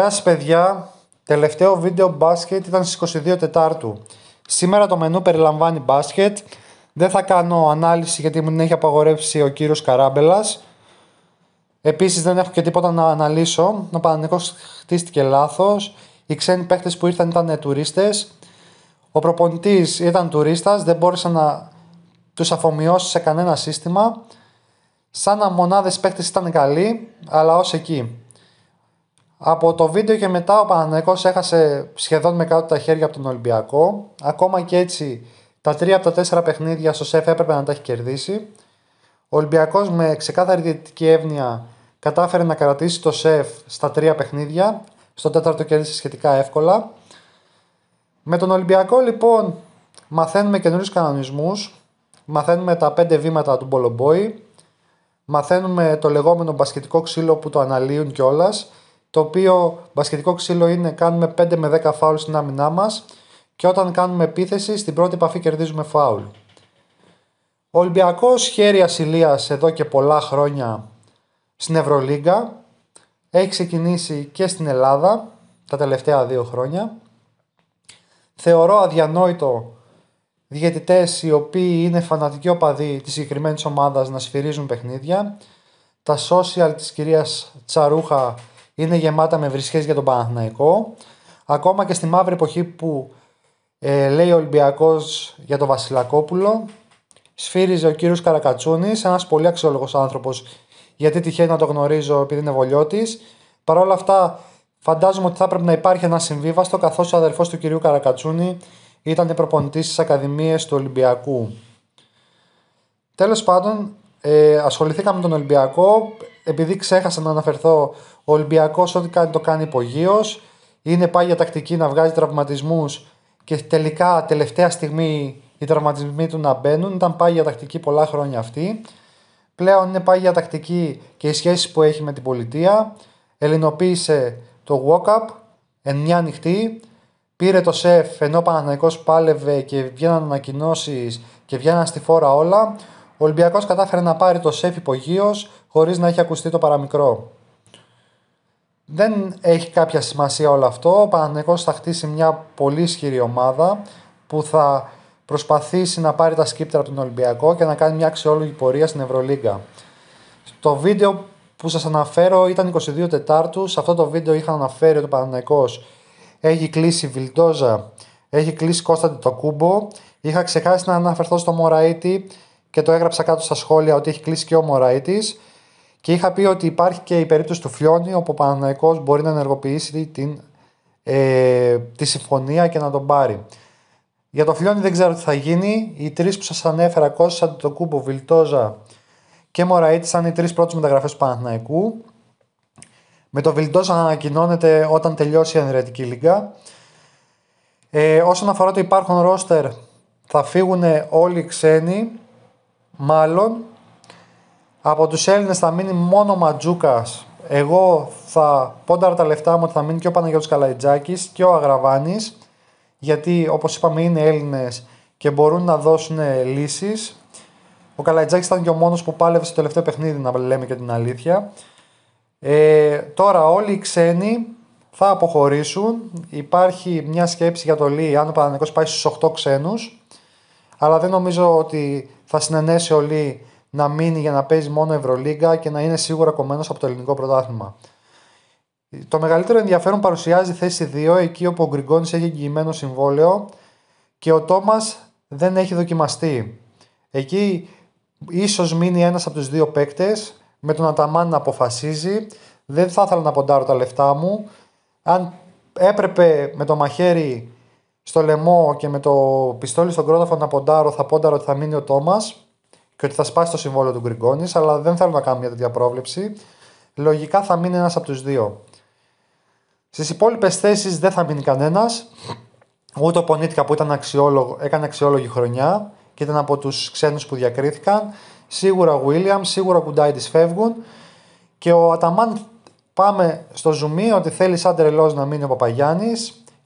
Γεια σας παιδιά, τελευταίο βίντεο μπάσκετ ήταν στις 22 Τετάρτου. Σήμερα το μενού περιλαμβάνει μπάσκετ. Δεν θα κάνω ανάλυση γιατί μου την έχει απαγορεύσει ο κύριος Καράμπελας. Επίσης δεν έχω και τίποτα να αναλύσω. Ο πανεπιστήμιο χτίστηκε λάθος. Οι ξένοι παίχτες που ήρθαν ήταν τουρίστες. Ο προπονητής ήταν τουρίστας, δεν μπόρεσα να τους αφομοιώσει σε κανένα σύστημα. Σαν να μονάδες παίχτες ήταν καλοί, αλλά ως εκεί. Από το βίντεο και μετά ο Παναθηναϊκός έχασε σχεδόν με κάτω τα χέρια από τον Ολυμπιακό. Ακόμα και έτσι τα τρία από τα τέσσερα παιχνίδια στο ΣΕΦ έπρεπε να τα έχει κερδίσει. Ο Ολυμπιακός με ξεκάθαρη διαιτητική εύνοια κατάφερε να κρατήσει το ΣΕΦ στα τρία παιχνίδια. Στο τέταρτο κέρδισε σχετικά εύκολα. Με τον Ολυμπιακό λοιπόν μαθαίνουμε καινούριους κανονισμούς. Μαθαίνουμε τα πέντε βήματα του Μπολομπόη. Μαθαίνουμε το λεγόμενο μπασκετικό ξύλο που το αναλύουν κιόλας το οποίο μπασκετικό ξύλο είναι κάνουμε 5 με 10 φάουλ στην άμυνά μας και όταν κάνουμε επίθεση στην πρώτη επαφή κερδίζουμε φάουλ. Ο Ολυμπιακός χέρι ασυλίας εδώ και πολλά χρόνια στην Ευρωλίγκα. Έχει ξεκινήσει και στην Ελλάδα τα τελευταία δύο χρόνια. Θεωρώ αδιανόητο διαιτητές οι οποίοι είναι φανατικοί οπαδοί της συγκεκριμένης ομάδας να σφυρίζουν παιχνίδια. Τα social της κυρίας Τσαρούχα είναι γεμάτα με βρισχές για τον Παναθηναϊκό. Ακόμα και στη μαύρη εποχή που ε, λέει ο Ολυμπιακός για τον Βασιλακόπουλο, σφύριζε ο κύριος Καρακατσούνης, ένας πολύ αξιόλογος άνθρωπος, γιατί τυχαίνει να το γνωρίζω επειδή είναι βολιώτης. Παρ' όλα αυτά φαντάζομαι ότι θα πρέπει να υπάρχει ένα συμβίβαστο, καθώς ο αδερφός του κυρίου Καρακατσούνη ήταν προπονητής στι Ακαδημίες του Ολυμπιακού. Τέλος πάντων, ε, ασχοληθήκαμε με τον Ολυμπιακό, επειδή ξέχασα να αναφερθώ, ο Ολυμπιακός ό,τι κάνει το κάνει υπογείως. Είναι πάγια τακτική να βγάζει τραυματισμούς και τελικά τελευταία στιγμή οι τραυματισμοί του να μπαίνουν. Ήταν πάει τακτική πολλά χρόνια αυτή. Πλέον είναι πάει τακτική και οι σχέσεις που έχει με την πολιτεία. Ελληνοποίησε το walk-up εν μια νυχτή. Πήρε το σεφ ενώ ο Παναθηναϊκός πάλευε και βγαίναν ανακοινώσεις και βγαίναν στη φόρα όλα ο Ολυμπιακός κατάφερε να πάρει το σεφ υπογείως χωρίς να έχει ακουστεί το παραμικρό. Δεν έχει κάποια σημασία όλο αυτό. Ο Παναγενικό θα χτίσει μια πολύ ισχυρή ομάδα που θα προσπαθήσει να πάρει τα Σκύπτρα από τον Ολυμπιακό και να κάνει μια αξιόλογη πορεία στην Ευρωλίγκα. Το βίντεο που σας αναφέρω ήταν 22 Τετάρτου. Σε αυτό το βίντεο είχα αναφέρει ότι ο Παναναϊκός έχει κλείσει Βιλντόζα, έχει κλείσει Κώστα το Είχα ξεχάσει να αναφερθώ στο Μωραίτη, και το έγραψα κάτω στα σχόλια ότι έχει κλείσει και ο Μωραήτη. Και είχα πει ότι υπάρχει και η περίπτωση του Φλιώνη όπου ο Παναναναϊκό μπορεί να ενεργοποιήσει την, ε, τη συμφωνία και να τον πάρει. Για το Φλιώνη δεν ξέρω τι θα γίνει. Οι τρεις που σας ανέφερα, Κώστας, Αντιτοκούμπο, Βιλτόζα και Μωραήτη, ήταν οι τρεις πρώτες μεταγραφές του Παναναναϊκού. Με το Βιλτόζα να ανακοινώνεται όταν τελειώσει η Ανδρετική Λίγκα. Ε, όσον αφορά το υπάρχον ρόστερ, θα φύγουν όλοι οι ξένοι μάλλον από τους Έλληνες θα μείνει μόνο ο Ματζούκας. Εγώ θα πόνταρα τα λεφτά μου ότι θα μείνει και ο Παναγιώτης Καλαϊτζάκης και ο Αγραβάνης γιατί όπως είπαμε είναι Έλληνες και μπορούν να δώσουν λύσεις. Ο Καλαϊτζάκης ήταν και ο μόνος που πάλευε στο τελευταίο παιχνίδι να λέμε και την αλήθεια. Ε, τώρα όλοι οι ξένοι θα αποχωρήσουν. Υπάρχει μια σκέψη για το Λί αν ο Παναγιώτης πάει στους 8 ξένους αλλά δεν νομίζω ότι θα συνενέσει Λί να μείνει για να παίζει μόνο Ευρωλίγκα και να είναι σίγουρα κομμένος από το ελληνικό πρωτάθλημα. Το μεγαλύτερο ενδιαφέρον παρουσιάζει θέση 2, εκεί όπου ο Γκριγκόνης έχει εγγυημένο συμβόλαιο και ο Τόμας δεν έχει δοκιμαστεί. Εκεί ίσως μείνει ένας από τους δύο παίκτες, με τον Αταμάν να αποφασίζει. Δεν θα ήθελα να ποντάρω τα λεφτά μου. Αν έπρεπε με το μαχαίρι στο λαιμό και με το πιστόλι στον κρόταφο να ποντάρω, θα πόνταρω ότι θα μείνει ο Τόμας και ότι θα σπάσει το συμβόλαιο του Γκριγκόνης, αλλά δεν θέλω να κάνω μια τέτοια πρόβλεψη. Λογικά θα μείνει ένας από τους δύο. Στις υπόλοιπες θέσεις δεν θα μείνει κανένας. Ούτε ο Πονίτικα που ήταν αξιόλογο, έκανε αξιόλογη χρονιά και ήταν από τους ξένους που διακρίθηκαν. Σίγουρα ο Βίλιαμ, σίγουρα ο Κουντάι τη φεύγουν. Και ο Αταμάν πάμε στο ζουμί ότι θέλει σαν τρελό να μείνει ο Παπαγιάννης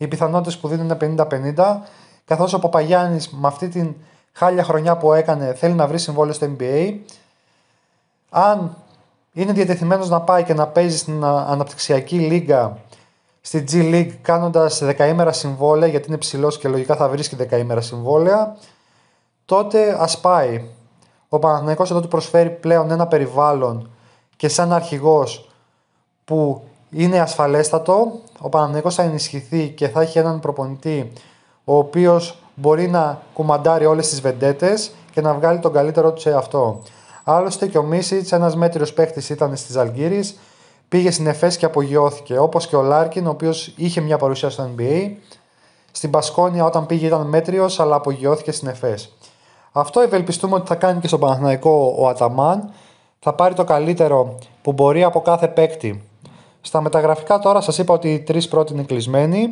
οι πιθανότητες που δίνουν είναι 50-50. Καθώς ο Παπαγιάννης με αυτή την χάλια χρονιά που έκανε θέλει να βρει συμβόλαιο στο NBA. Αν είναι διατεθειμένος να πάει και να παίζει στην αναπτυξιακή λίγα, στη G League, κάνοντας δεκαήμερα συμβόλαια, γιατί είναι ψηλός και λογικά θα βρίσκει δεκαήμερα συμβόλαια, τότε ας πάει. Ο Παναθηναϊκός εδώ του προσφέρει πλέον ένα περιβάλλον και σαν αρχηγός που είναι ασφαλέστατο, ο Παναθηναϊκός θα ενισχυθεί και θα έχει έναν προπονητή ο οποίος μπορεί να κουμαντάρει όλες τις βεντέτες και να βγάλει τον καλύτερό του σε αυτό. Άλλωστε και ο Μίσιτ, ένας μέτριος παίχτη ήταν στις Αλγύρε, πήγε στην Εφές και απογειώθηκε. Όπως και ο Λάρκιν, ο οποίος είχε μια παρουσία στο NBA. Στην Πασκόνια, όταν πήγε, ήταν μέτριος, αλλά απογειώθηκε στην Εφές. Αυτό ευελπιστούμε ότι θα κάνει και στον Παναθηναϊκό ο Αταμάν. Θα πάρει το καλύτερο που μπορεί από κάθε παίκτη στα μεταγραφικά τώρα σας είπα ότι οι τρεις πρώτοι είναι κλεισμένοι.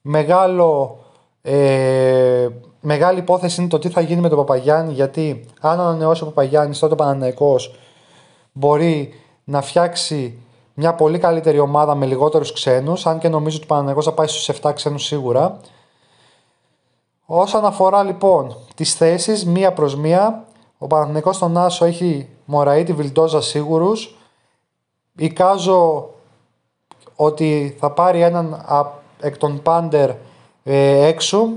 Μεγάλο, ε, μεγάλη υπόθεση είναι το τι θα γίνει με τον Παπαγιάννη γιατί αν ανανεώσει ο Παπαγιάννης τότε ο Παναναϊκός μπορεί να φτιάξει μια πολύ καλύτερη ομάδα με λιγότερους ξένους αν και νομίζω ότι ο Παναναϊκός θα πάει στους 7 ξένους σίγουρα. Όσον αφορά λοιπόν τις θέσεις μία προς μία ο Παναθηναϊκός στον Άσο έχει Μωραήτη, Βιλντόζα σίγουρους. Ικάζο ότι θα πάρει έναν εκ των πάντερ ε, έξω.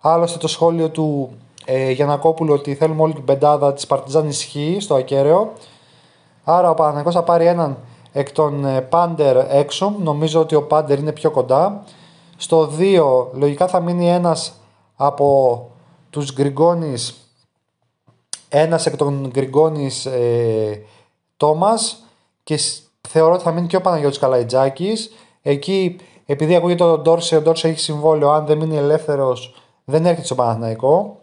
Άλλωστε το σχόλιο του ε, Γιανακόπουλου ότι θέλουμε όλη την πεντάδα της Παρτιζάν ισχύει στο ακέραιο. Άρα ο Παναθηναϊκός θα πάρει έναν εκ των ε, πάντερ έξω. Νομίζω ότι ο πάντερ είναι πιο κοντά. Στο 2 λογικά θα μείνει ένας από τους Γκριγκόνης ένας εκ των Γκριγκόνης ε, Τόμας και θεωρώ ότι θα μείνει και ο Παναγιώτης Καλαϊτζάκης. Εκεί, επειδή ακούγεται ο Ντόρσε, ο Ντόρσε έχει συμβόλαιο, αν δεν μείνει ελεύθερος δεν έρχεται στο Παναθηναϊκό.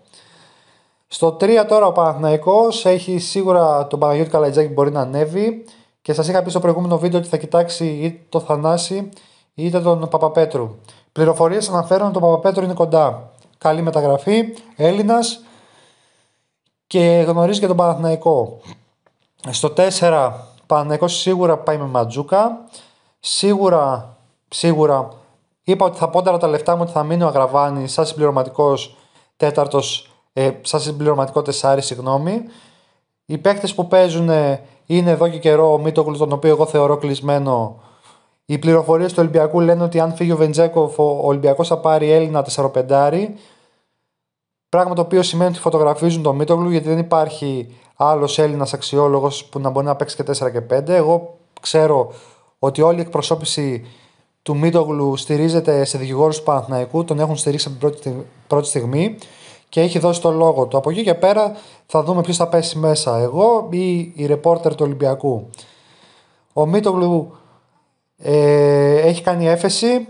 Στο 3 τώρα ο Παναθηναϊκός έχει σίγουρα τον Παναγιώτη Καλαϊτζάκη που μπορεί να ανέβει και σας είχα πει στο προηγούμενο βίντεο ότι θα κοιτάξει είτε το Θανάση είτε τον Παπαπέτρου. Πληροφορίες αναφέρουν ότι ο Παπαπέτρου είναι κοντά. Καλή μεταγραφή, Έλληνας και γνωρίζει και τον Παναθηναϊκό. Στο 4 Παναθηναϊκός σίγουρα πάει με Ματζούκα. Σίγουρα, σίγουρα είπα ότι θα πόνταρα τα λεφτά μου ότι θα μείνω ο Αγραβάνη σαν συμπληρωματικός τέταρτος, ε, σαν συμπληρωματικό τεσάρι, συγγνώμη. Οι παίκτες που παίζουν ε, είναι εδώ και καιρό ο Μίτογκλου, τον οποίο εγώ θεωρώ κλεισμένο. Οι πληροφορίες του Ολυμπιακού λένε ότι αν φύγει ο Βεντζέκοφ, ο Ολυμπιακός θα πάρει Έλληνα 4-5. Πράγμα το οποίο σημαίνει ότι φωτογραφίζουν τον Μίτογλου γιατί δεν υπάρχει άλλος Έλληνας αξιόλογος που να μπορεί να παίξει και 4 και 5. Εγώ ξέρω ότι όλη η εκπροσώπηση του Μίτογλου στηρίζεται σε δικηγόρους του Παναθναϊκού, τον έχουν στηρίξει από την πρώτη στιγμή και έχει δώσει το λόγο του. Από εκεί και πέρα θα δούμε ποιος θα πέσει μέσα, εγώ ή η ρεπόρτερ του Ολυμπιακού. Ο Μίτογλου ε, έχει κάνει έφεση.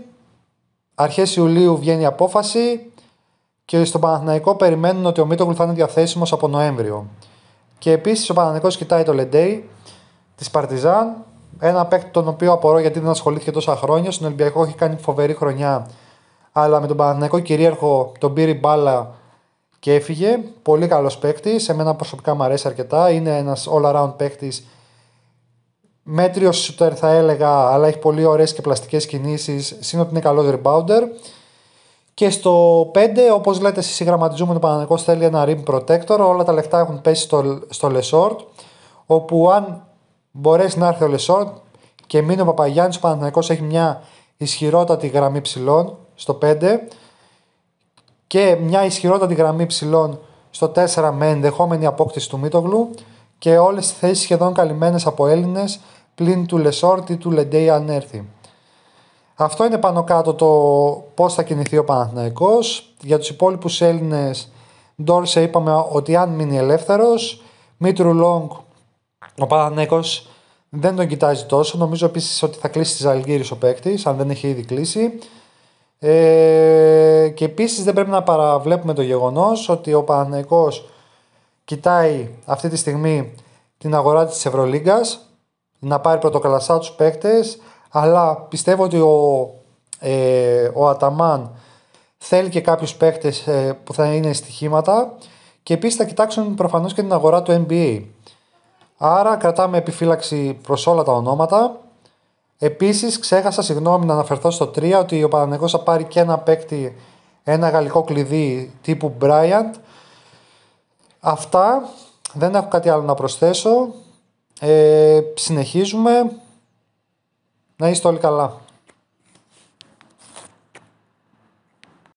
Αρχές Ιουλίου βγαίνει η απόφαση. Και στο Παναθηναϊκό περιμένουν ότι ο Μίτογλου θα είναι διαθέσιμος από Νοέμβριο. Και επίσης ο Παναθηναϊκός κοιτάει το Λεντέι της Παρτιζάν. Ένα παίκτη τον οποίο απορώ γιατί δεν ασχολήθηκε τόσα χρόνια. Στον Ολυμπιακό έχει κάνει φοβερή χρονιά. Αλλά με τον Παναθηναϊκό κυρίαρχο τον πήρε μπάλα και έφυγε. Πολύ καλός παίκτης. Σε προσωπικά μου αρέσει αρκετά. Είναι ένας all around παίκτης. Μέτριος σουτέρ θα έλεγα, αλλά έχει πολύ ωραίες και πλαστικές κινήσεις. Σύν είναι καλό rebounder. Και στο 5, όπως λέτε, συγγραμματιζούμε το Παναγενικό θέλει ένα rim protector. Όλα τα λεφτά έχουν πέσει στο, στο Λεσόρτ. Όπου αν μπορέσει να έρθει ο Λεσόρτ και μείνει ο Παπαγιάννης, ο Παναγενικό έχει μια ισχυρότατη γραμμή ψηλών στο 5 και μια ισχυρότατη γραμμή ψηλών στο 4 με ενδεχόμενη απόκτηση του Μίτογλου και όλες τις θέσεις σχεδόν καλυμμένες από Έλληνες πλην του ή του Λεντέι αν έρθει. Αυτό είναι πάνω κάτω το πώς θα κινηθεί ο Παναθηναϊκός. Για τους υπόλοιπους Έλληνες, Ντόρσε είπαμε ότι αν μείνει ελεύθερος, Μήτρου Λόγκ, ο Παναθηναϊκός δεν τον κοιτάζει τόσο. Νομίζω επίσης ότι θα κλείσει της Ζαλγίρη ο παίκτης, αν δεν έχει ήδη κλείσει. Ε, και επίσης δεν πρέπει να παραβλέπουμε το γεγονός ότι ο Παναθηναϊκός κοιτάει αυτή τη στιγμή την αγορά της Ευρωλίγκας να πάρει πρωτοκλασσά τους παίκτες, αλλά πιστεύω ότι ο, ε, ο Αταμάν θέλει και κάποιους παίχτες ε, που θα είναι στοιχήματα και επίσης θα κοιτάξουν προφανώς και την αγορά του NBA. Άρα κρατάμε επιφύλαξη προς όλα τα ονόματα. Επίσης ξέχασα συγγνώμη να αναφερθώ στο 3 ότι ο Παναγενικός θα πάρει και ένα παίκτη, ένα γαλλικό κλειδί τύπου Bryant. Αυτά δεν έχω κάτι άλλο να προσθέσω. Ε, συνεχίζουμε. Να είστε όλοι καλά.